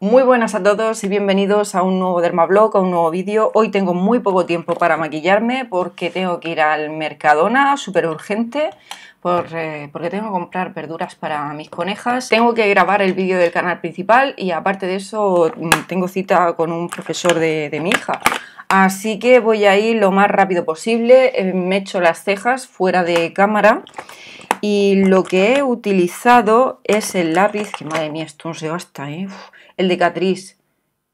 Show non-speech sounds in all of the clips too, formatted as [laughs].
Muy buenas a todos y bienvenidos a un nuevo Dermablog, a un nuevo vídeo. Hoy tengo muy poco tiempo para maquillarme porque tengo que ir al Mercadona, súper urgente, eh, porque tengo que comprar verduras para mis conejas. Tengo que grabar el vídeo del canal principal y aparte de eso mm, tengo cita con un profesor de, mi hija. Así que voy a ir lo más rápido posible, eh, me echo las cejas fuera de cámara y lo que he utilizado es el lápiz, madre mía, esto no se gasta, ¿eh? el de Catrice,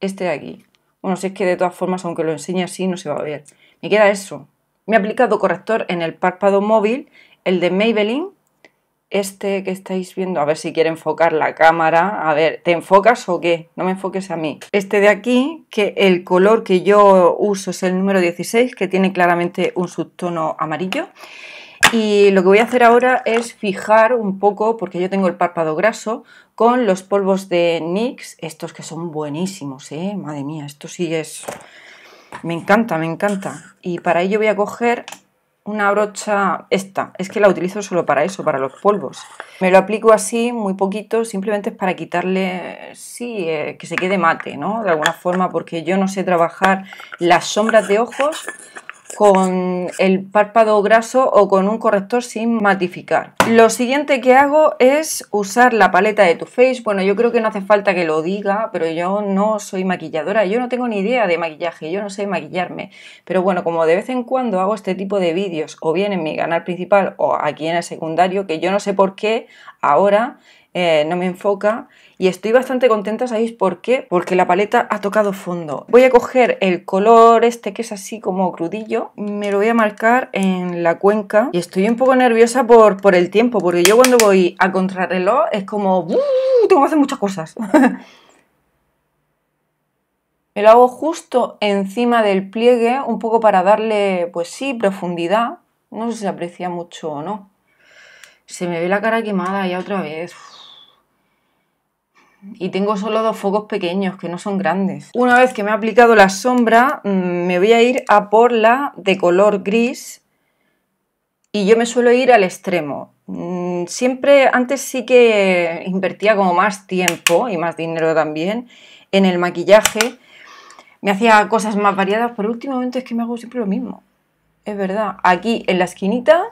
este de aquí. Bueno, si es que de todas formas, aunque lo enseñe así, no se va a ver. Me queda eso. Me he aplicado corrector en el párpado móvil, el de Maybelline, este que estáis viendo, a ver si quiere enfocar la cámara, a ver, ¿te enfocas o qué? No me enfoques a mí. Este de aquí, que el color que yo uso es el número 16, que tiene claramente un subtono amarillo. Y lo que voy a hacer ahora es fijar un poco, porque yo tengo el párpado graso, con los polvos de NYX, estos que son buenísimos, ¿eh? Madre mía, esto sí es... Me encanta, me encanta. Y para ello voy a coger una brocha esta, es que la utilizo solo para eso, para los polvos. Me lo aplico así, muy poquito, simplemente es para quitarle, sí, eh, que se quede mate, ¿no? De alguna forma, porque yo no sé trabajar las sombras de ojos con el párpado graso o con un corrector sin matificar. Lo siguiente que hago es usar la paleta de Too Face. Bueno, yo creo que no hace falta que lo diga, pero yo no soy maquilladora, yo no tengo ni idea de maquillaje, yo no sé maquillarme. Pero bueno, como de vez en cuando hago este tipo de vídeos, o bien en mi canal principal o aquí en el secundario, que yo no sé por qué ahora eh, no me enfoca y estoy bastante contenta, ¿sabéis por qué? Porque la paleta ha tocado fondo. Voy a coger el color este que es así como crudillo, me lo voy a marcar en la cuenca y estoy un poco nerviosa por, por el tiempo, porque yo cuando voy a contrarreloj es como, tengo que hacer muchas cosas. [laughs] me lo hago justo encima del pliegue, un poco para darle, pues sí, profundidad. No sé si se aprecia mucho o no. Se me ve la cara quemada ya otra vez y tengo solo dos focos pequeños que no son grandes. Una vez que me he aplicado la sombra mm, me voy a ir a por la de color gris y yo me suelo ir al extremo. Mm, siempre antes sí que invertía como más tiempo y más dinero también en el maquillaje. Me hacía cosas más variadas, pero últimamente es que me hago siempre lo mismo. Es verdad. Aquí en la esquinita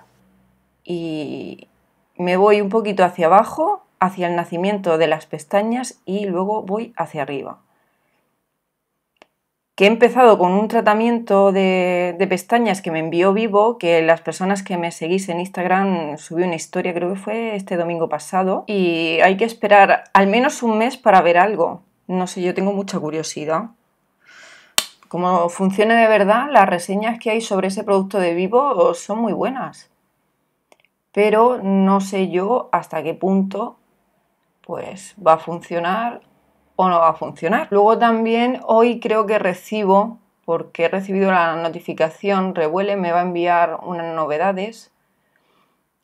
y me voy un poquito hacia abajo hacia el nacimiento de las pestañas y luego voy hacia arriba. Que he empezado con un tratamiento de, pestañas que me envió vivo, que las personas que me seguís en Instagram subí una historia, creo que fue este domingo pasado, y hay que esperar al menos un mes para ver algo. No sé, yo tengo mucha curiosidad como funciona de verdad, las reseñas que hay sobre ese producto de Vivo son muy buenas. Pero no sé yo hasta qué punto pues va a funcionar o no va a funcionar. Luego también hoy creo que recibo, porque he recibido la notificación, Revuele me va a enviar unas novedades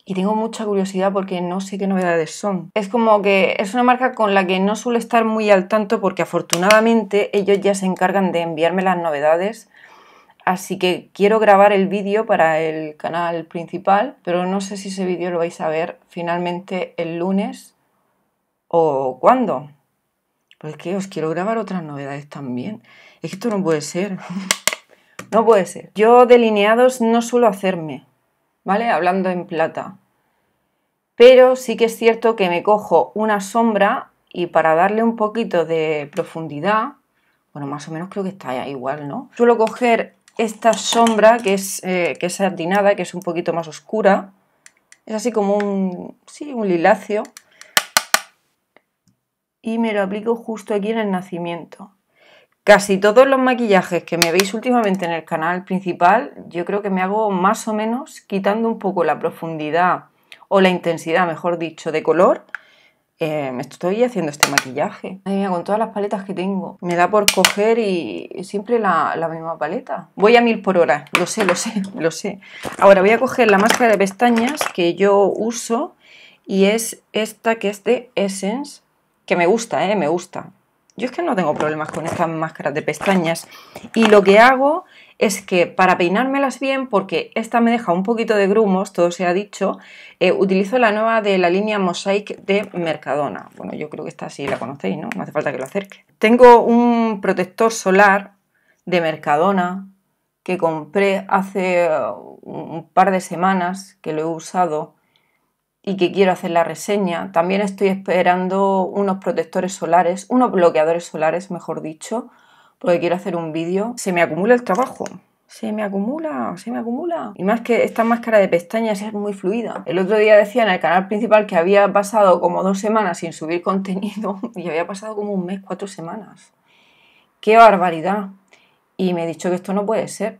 y tengo mucha curiosidad porque no sé qué novedades son. Es como que es una marca con la que no suelo estar muy al tanto porque afortunadamente ellos ya se encargan de enviarme las novedades. Así que quiero grabar el vídeo para el canal principal, pero no sé si ese vídeo lo vais a ver finalmente el lunes ¿O cuándo? porque pues os quiero grabar otras novedades también. Es que esto no puede ser. [laughs] no puede ser. Yo delineados no suelo hacerme, ¿vale? Hablando en plata. Pero sí que es cierto que me cojo una sombra y para darle un poquito de profundidad, bueno, más o menos creo que está ya igual, ¿no? Suelo coger esta sombra que es, eh, que es satinada, que es un poquito más oscura. Es así como un, sí, un lilacio y me lo aplico justo aquí en el nacimiento. Casi todos los maquillajes que me veis últimamente en el canal principal, yo creo que me hago más o menos quitando un poco la profundidad o la intensidad, mejor dicho, de color. Eh, me estoy haciendo este maquillaje. con todas las paletas que tengo. Me da por coger y siempre la, la misma paleta. Voy a mil por hora, lo sé, lo sé, [laughs] lo sé. Ahora voy a coger la máscara de pestañas que yo uso y es esta que es de Essence que me gusta, ¿eh? me gusta. Yo es que no tengo problemas con estas máscaras de pestañas y lo que hago es que para peinármelas bien, porque esta me deja un poquito de grumos, todo se ha dicho, eh, utilizo la nueva de la línea Mosaic de Mercadona. Bueno, yo creo que esta sí la conocéis, ¿no? No hace falta que lo acerque. Tengo un protector solar de Mercadona que compré hace uh, un par de semanas, que lo he usado y que quiero hacer la reseña. También estoy esperando unos protectores solares, unos bloqueadores solares, mejor dicho, porque quiero hacer un vídeo. Se me acumula el trabajo. Se me acumula, se me acumula. Y más que esta máscara de pestañas es muy fluida. El otro día decía en el canal principal que había pasado como dos semanas sin subir contenido [laughs] y había pasado como un mes, cuatro semanas. ¡Qué barbaridad! Y me he dicho que esto no puede ser.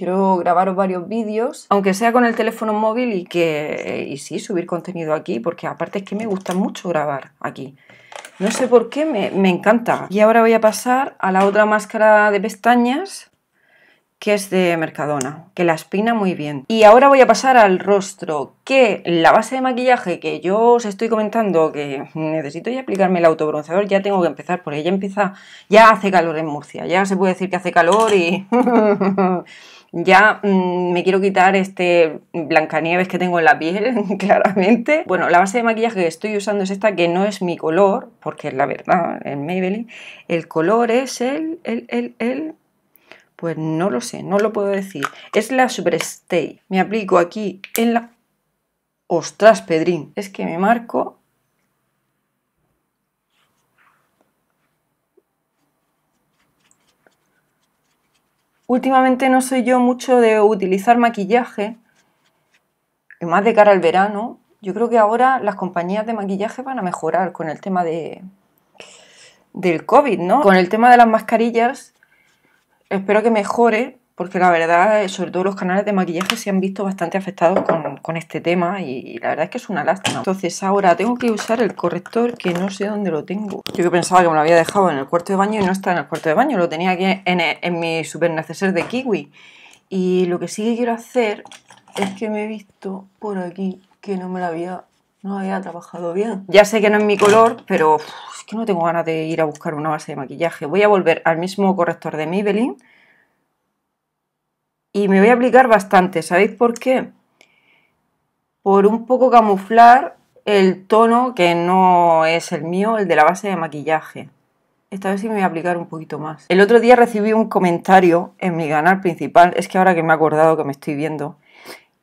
Quiero grabar varios vídeos, aunque sea con el teléfono móvil y que y sí, subir contenido aquí, porque aparte es que me gusta mucho grabar aquí. No sé por qué, me, encanta. Y ahora voy a pasar a la otra máscara de pestañas, que es de Mercadona, que la espina muy bien. Y ahora voy a pasar al rostro, que la base de maquillaje que yo os estoy comentando que necesito ya aplicarme el autobronceador, ya tengo que empezar porque ya empieza, ya hace calor en Murcia, ya se puede decir que hace calor y [laughs] ya mm, me quiero quitar este blancanieves que tengo en la piel, [laughs] claramente. Bueno, la base de maquillaje que estoy usando es esta, que no es mi color, porque es la verdad, en Maybelline. El color es el, el, el, el... Pues no lo sé, no lo puedo decir. Es la Superstay. Me aplico aquí en la... ¡Ostras, Pedrín! Es que me marco Últimamente no soy yo mucho de utilizar maquillaje, más de cara al verano. Yo creo que ahora las compañías de maquillaje van a mejorar con el tema de, del COVID, ¿no? Con el tema de las mascarillas, espero que mejore porque la verdad, sobre todo los canales de maquillaje se han visto bastante afectados con, este tema y, la verdad es que es una lástima. Entonces ahora tengo que usar el corrector que no sé dónde lo tengo. Yo que pensaba que me lo había dejado en el cuarto de baño y no está en el cuarto de baño, lo tenía aquí en, mi super neceser de kiwi. Y lo que sí que quiero hacer es que me he visto por aquí que no me lo había, no había trabajado bien. Ya sé que no es mi color, pero es que no tengo ganas de ir a buscar una base de maquillaje. Voy a volver al mismo corrector de Maybelline y me voy a aplicar bastante, ¿sabéis por qué? Por un poco camuflar el tono que no es el mío, el de la base de maquillaje. Esta vez sí me voy a aplicar un poquito más. El otro día recibí un comentario en mi canal principal, es que ahora que me he acordado que me estoy viendo,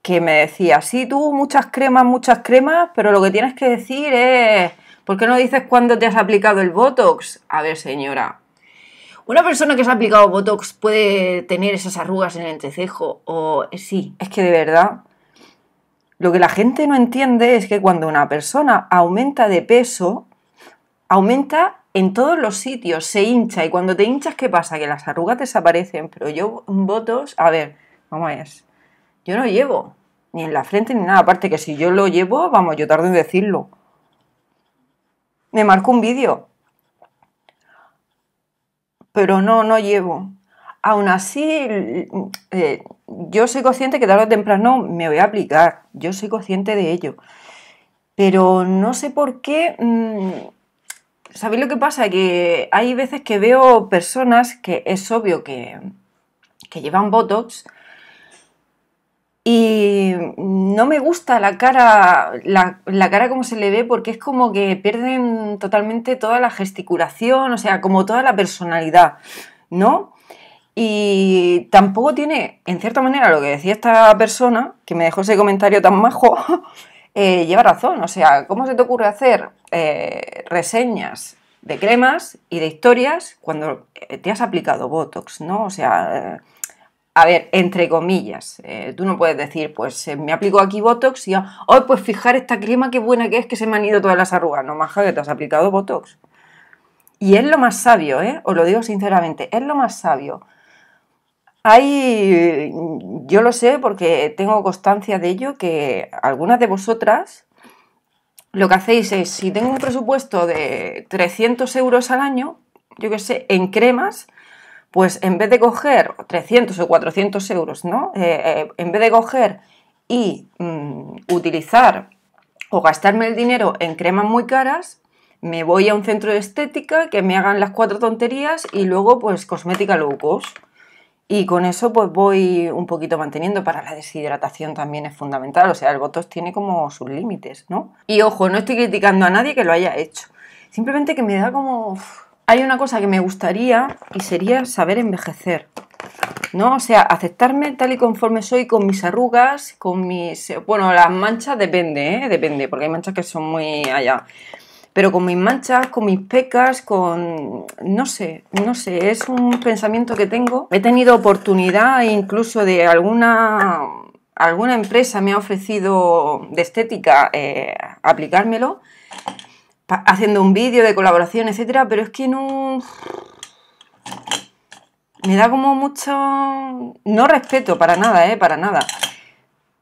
que me decía, sí, tú muchas cremas, muchas cremas, pero lo que tienes que decir es, ¿por qué no dices cuándo te has aplicado el Botox? A ver, señora, ¿Una persona que se ha aplicado Botox puede tener esas arrugas en el entrecejo? O sí. Es que de verdad, lo que la gente no entiende es que cuando una persona aumenta de peso, aumenta en todos los sitios, se hincha. Y cuando te hinchas, ¿qué pasa? Que las arrugas desaparecen. Pero yo, Botox, a ver, vamos a ver. Yo no llevo ni en la frente ni nada. Aparte que si yo lo llevo, vamos, yo tardo en decirlo. Me marco un vídeo pero no, no llevo. Aún así, eh, yo soy consciente que tarde o temprano me voy a aplicar, yo soy consciente de ello. Pero no sé por qué... Mm, ¿Sabéis lo que pasa? Que hay veces que veo personas que es obvio que, que llevan Botox, y no me gusta la cara, la, cara como se le ve porque es como que pierden totalmente toda la gesticulación, o sea, como toda la personalidad, ¿no? Y tampoco tiene, en cierta manera, lo que decía esta persona, que me dejó ese comentario tan majo, [laughs] eh, lleva razón, o sea, ¿cómo se te ocurre hacer eh, reseñas de cremas y de historias cuando eh, te has aplicado Botox, ¿no? O sea a ver, entre comillas, eh, tú no puedes decir, pues eh, me aplico aquí Botox y, hoy pues fijar esta crema qué buena que es, que se me han ido todas las arrugas. No, maja, que te has aplicado Botox. Y es lo más sabio, ¿eh? Os lo digo sinceramente, es lo más sabio. Hay, yo lo sé porque tengo constancia de ello, que algunas de vosotras lo que hacéis es, si tengo un presupuesto de 300 euros al año, yo qué sé, en cremas, pues en vez de coger 300 o 400 euros, ¿no? Eh, eh, en vez de coger y mm, utilizar o gastarme el dinero en cremas muy caras, me voy a un centro de estética que me hagan las cuatro tonterías y luego pues cosmética low Y con eso pues voy un poquito manteniendo. Para la deshidratación también es fundamental. O sea, el botox tiene como sus límites, ¿no? Y ojo, no estoy criticando a nadie que lo haya hecho. Simplemente que me da como hay una cosa que me gustaría y sería saber envejecer. ¿No? O sea, aceptarme tal y conforme soy con mis arrugas, con mis... Bueno, las manchas depende, ¿eh? Depende, porque hay manchas que son muy allá. Pero con mis manchas, con mis pecas, con... No sé, no sé, es un pensamiento que tengo. He tenido oportunidad incluso de alguna... Alguna empresa me ha ofrecido de estética eh, aplicármelo haciendo un vídeo de colaboración, etcétera, pero es que no. Me da como mucho. No respeto para nada, ¿eh? Para nada.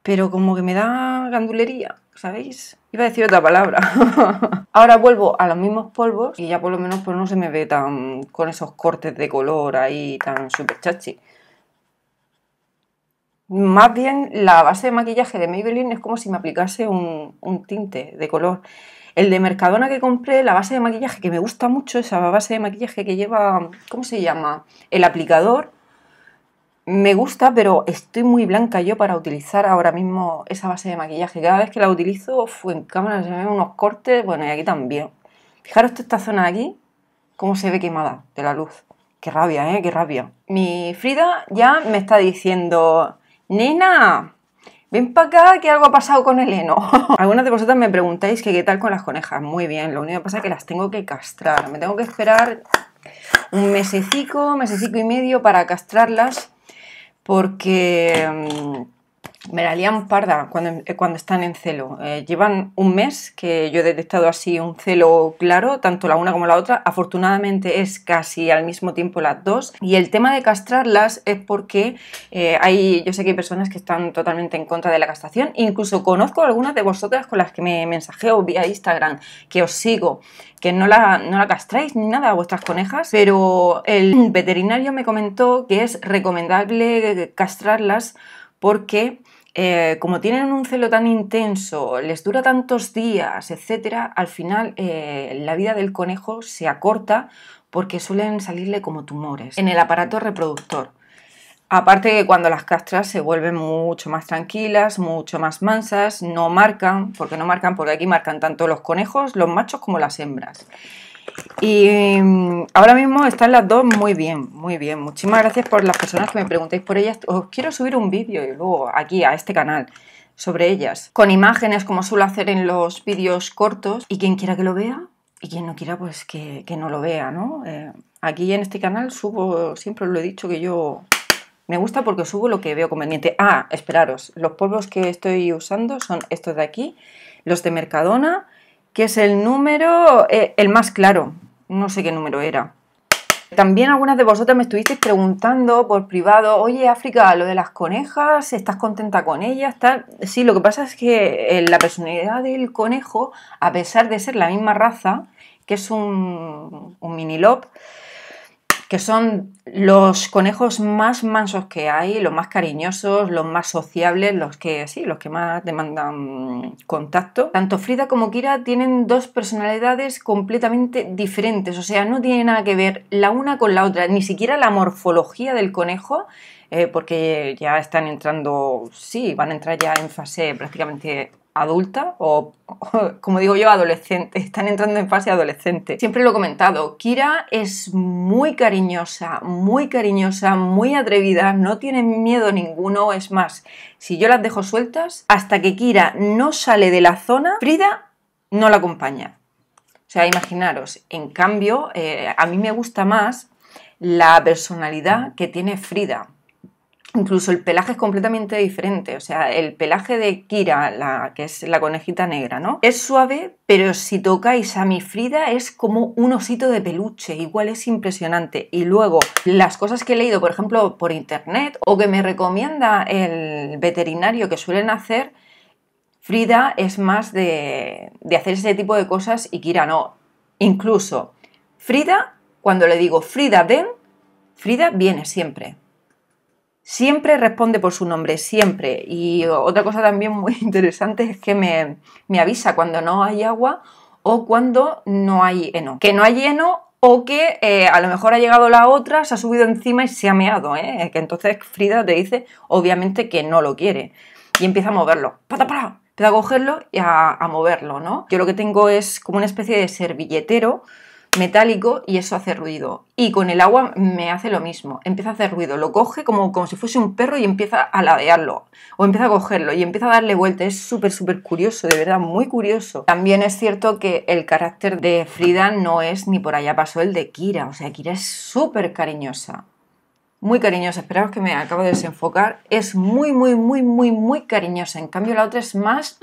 Pero como que me da gandulería, ¿sabéis? Iba a decir otra palabra. [laughs] Ahora vuelvo a los mismos polvos y ya por lo menos pues, no se me ve tan con esos cortes de color ahí tan super chachi. Más bien la base de maquillaje de Maybelline es como si me aplicase un, un tinte de color. El de Mercadona que compré, la base de maquillaje que me gusta mucho, esa base de maquillaje que lleva, ¿cómo se llama? El aplicador. Me gusta, pero estoy muy blanca yo para utilizar ahora mismo esa base de maquillaje. Cada vez que la utilizo, en cámara se me ven unos cortes, bueno, y aquí también. Fijaros esta zona de aquí, cómo se ve quemada de la luz. Qué rabia, ¿eh? Qué rabia. Mi Frida ya me está diciendo, nena, ven para acá que algo ha pasado con el heno. [laughs] Algunas de vosotras me preguntáis que qué tal con las conejas. Muy bien, lo único que pasa es que las tengo que castrar. Me tengo que esperar un mesecico, mesecico y medio para castrarlas porque mm, me la parda em, eh, cuando, están en celo. Eh, llevan un mes que yo he detectado así un celo claro, tanto la una como la otra. Afortunadamente es casi al mismo tiempo las dos. Y el tema de castrarlas es porque eh, hay, yo sé que hay personas que están totalmente en contra de la castración. Incluso conozco algunas de vosotras con las que me mensajeo vía Instagram, que os sigo, que no la, no la castráis ni nada a vuestras conejas. Pero el veterinario me comentó que es recomendable castrarlas porque eh, como tienen un celo tan intenso, les dura tantos días, etc., al final eh, la vida del conejo se acorta porque suelen salirle como tumores en el aparato reproductor. Aparte que cuando las castras se vuelven mucho más tranquilas, mucho más mansas, no marcan, porque no marcan, porque aquí marcan tanto los conejos, los machos como las hembras. Y em, ahora mismo están las dos muy bien, muy bien. Muchísimas gracias por las personas que me preguntéis por ellas. Os quiero subir un vídeo y luego aquí a este canal sobre ellas, con imágenes como suelo hacer en los vídeos cortos. Y quien quiera que lo vea y quien no quiera, pues que, no lo vea, ¿no? Eh, aquí en este canal subo, siempre os lo he dicho que yo me gusta porque subo lo que veo conveniente. Ah, esperaros, los polvos que estoy usando son estos de aquí, los de Mercadona que es el número, eh, el más claro. No sé qué número era. También algunas de vosotras me estuvisteis preguntando por privado, oye África, lo de las conejas, ¿estás contenta con ellas? Sí, lo que pasa es que eh, la personalidad del conejo, a pesar de ser la misma raza, que es un, un mini lop, que son los conejos más mansos que hay, los más cariñosos, los más sociables, los que sí, los que más demandan contacto. Tanto Frida como Kira tienen dos personalidades completamente diferentes, o sea, no tiene nada que ver la una con la otra, ni siquiera la morfología del conejo, eh, porque ya están entrando, sí, van a entrar ya en fase prácticamente adulta o, como digo yo, adolescente, están entrando en fase adolescente. Siempre lo he comentado, Kira es muy cariñosa, muy cariñosa, muy atrevida, no tiene miedo ninguno, es más, si yo las dejo sueltas, hasta que Kira no sale de la zona, Frida no la acompaña. O sea, imaginaros, en cambio, eh, a mí me gusta más la personalidad que tiene Frida. Incluso el pelaje es completamente diferente, o sea, el pelaje de Kira, la, que es la conejita negra, ¿no? Es suave, pero si tocáis a mi Frida es como un osito de peluche, igual es impresionante. Y luego, las cosas que he leído, por ejemplo, por internet o que me recomienda el veterinario que suelen hacer, Frida es más de, de hacer ese tipo de cosas y Kira no. Incluso, Frida, cuando le digo Frida den, Frida viene siempre siempre responde por su nombre, siempre. Y otra cosa también muy [laughs] interesante es que me, me avisa cuando no hay agua o cuando no hay heno. Que no hay heno o que eh, a lo mejor ha llegado la otra, se ha subido encima y se ha meado, ¿eh? que entonces Frida te dice obviamente que no lo quiere y empieza a moverlo, pata para, empieza a cogerlo y a, a moverlo, ¿no? Yo lo que tengo es como una especie de servilletero metálico y eso hace ruido. Y con el agua me hace lo mismo, empieza a hacer ruido, lo coge como, como si fuese un perro y empieza a ladearlo, o empieza a cogerlo y empieza a darle vuelta es súper, súper curioso, de verdad, muy curioso. También es cierto que el carácter de Frida no es ni por allá pasó el de Kira, o sea, Kira es súper cariñosa, muy cariñosa. Esperaos que me acabo de desenfocar. Es muy, muy, muy, muy, muy cariñosa. En cambio, la otra es más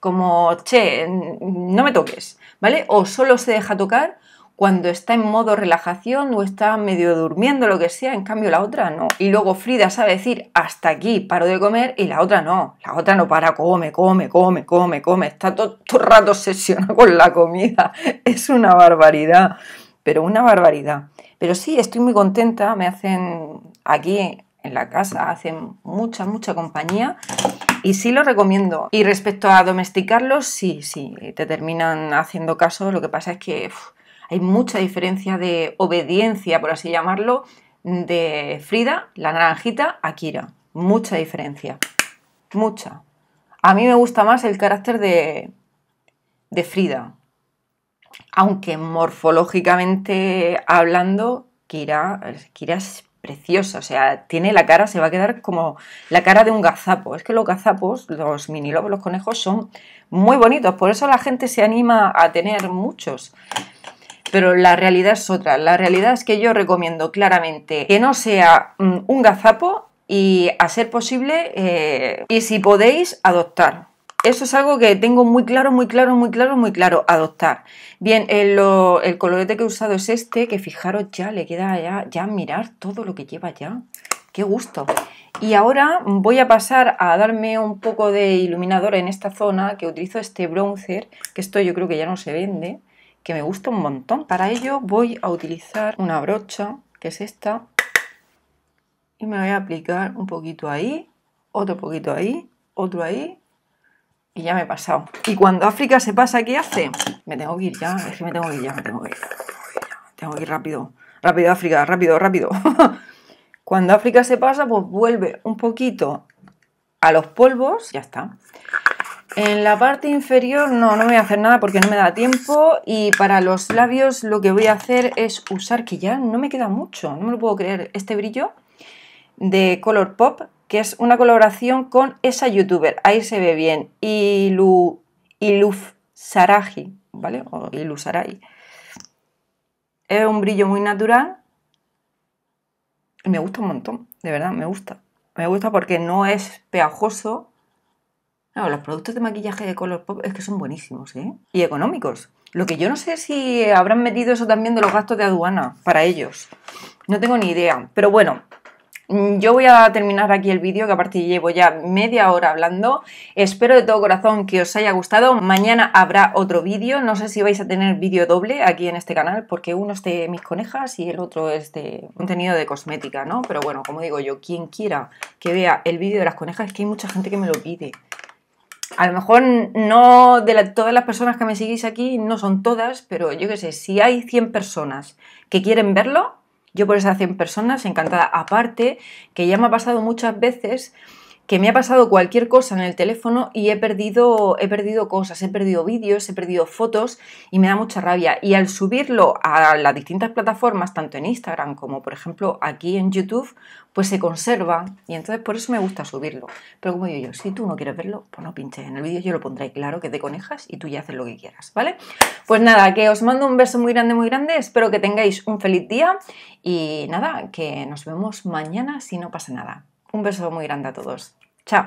como, che, no me toques, ¿vale? O solo se deja tocar cuando está en modo relajación o está medio durmiendo, lo que sea, en cambio la otra no. Y luego Frida sabe decir, hasta aquí, paro de comer, y la otra no. La otra no para, come, come, come, come, come. Está todo, el rato obsesionada con la comida. [laughs] Es una barbaridad, pero una barbaridad. Pero sí, estoy muy contenta, me hacen aquí en la casa, hacen mucha, mucha compañía y sí lo recomiendo. Y respecto a domesticarlos, sí, sí, te terminan haciendo caso, lo que pasa es que hay mucha diferencia de obediencia, por así llamarlo, de Frida, la naranjita, a Kira. Mucha diferencia, mucha. A mí me gusta más el carácter de Frida, aunque morfológicamente hablando, Kira, es preciosa, o sea, tiene la cara, se va a quedar como la cara de un gazapo. Es que los gazapos, los minilobos, los conejos son muy bonitos, por eso la gente se anima a tener muchos. Pero la realidad es otra, la realidad es que yo recomiendo claramente que no sea mm, un gazapo y a ser posible, eh, y si podéis, adoptar. Eso es algo que tengo muy claro, muy claro, muy claro, muy claro, adoptar. Bien, el, colorete que he usado es este, que fijaros ya, le queda ya, ya mirar todo lo que lleva ya. ¡Qué gusto! Y ahora voy a pasar a darme un poco de iluminador en esta zona, que utilizo este bronzer, que esto yo creo que ya no se vende, que me gusta un montón. Para ello voy a utilizar una brocha, que es esta, y me voy a aplicar un poquito ahí, otro poquito ahí, otro ahí y ya me he pasado. Y cuando África se pasa, ¿qué hace? Me tengo que ir ya, es que me tengo que ir ya, me tengo que ir. Me tengo que ir rápido. Rápido, África, rápido, rápido. [laughs] cuando África se pasa, pues vuelve un poquito a los polvos, ya está. En la parte inferior no, no voy a hacer nada porque no me da tiempo y para los labios lo que voy a hacer es usar, que ya no me queda mucho, no me lo puedo creer, este brillo de Color Pop que es una colaboración con esa youtuber, ahí se ve bien, Ilu, Iluf Saraji, ¿vale? O Saraji. Es un brillo muy natural me gusta un montón, de verdad, me gusta. Me gusta porque no es pegajoso. los productos de maquillaje de color pop es que son buenísimos, ¿eh? Y económicos. Lo que yo no sé si habrán metido eso también de los gastos de aduana para ellos. No tengo ni idea. Pero bueno, Mm, yo voy a terminar aquí el vídeo, que aparte llevo ya media hora hablando. Espero de todo corazón que os haya gustado. Mañana habrá otro vídeo. No sé si vais a tener vídeo doble aquí en este canal, porque uno es de mis conejas y el otro es de contenido de cosmética, ¿no? Pero bueno, como digo yo, quien quiera que vea el vídeo de las conejas, es que hay mucha gente que me lo pide. A lo mejor no de todas las personas que me seguís aquí, no son todas, pero yo qué sé, si hay 100 personas que quieren verlo, yo por esas 100 personas encantada. Aparte, que ya me ha pasado muchas veces que me ha pasado cualquier cosa en el teléfono y he perdido, he perdido cosas, he perdido vídeos, he perdido fotos y me da mucha rabia. Y al subirlo a las distintas plataformas, tanto en Instagram como por ejemplo aquí en YouTube, pues se conserva y entonces por eso me gusta subirlo. Pero como digo yo, si tú no quieres verlo, pues no pinches en el vídeo, yo lo pondré claro que te conejas y tú ya haces lo que quieras, ¿vale? Pues nada, que os mando un beso muy grande, muy grande, espero que tengáis un feliz día y nada, que nos vemos mañana si no pasa nada. Un beso muy grande a todos. Chao.